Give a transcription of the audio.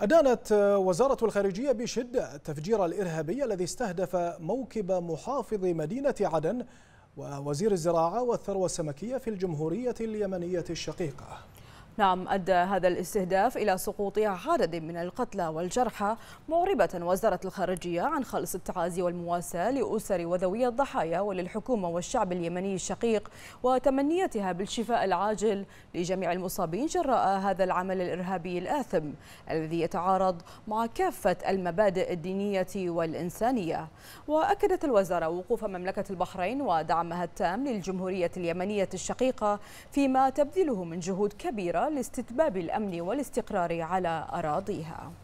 أدانت وزارة الخارجية بشدة التفجير الإرهابي الذي استهدف موكب محافظ مدينة عدن ووزير الزراعة والثروة السمكية في الجمهورية اليمنية الشقيقة نعم أدى هذا الاستهداف إلى سقوط عدد من القتلى والجرحى معربة وزارة الخارجية عن خالص التعازي والمواساة لأسر وذوي الضحايا وللحكومة والشعب اليمني الشقيق وتمنيتها بالشفاء العاجل لجميع المصابين جراء هذا العمل الإرهابي الآثم الذي يتعارض مع كافة المبادئ الدينية والإنسانية وأكدت الوزارة وقوف مملكة البحرين ودعمها التام للجمهورية اليمنية الشقيقة فيما تبذله من جهود كبيرة لاستتباب الأمن والاستقرار على أراضيها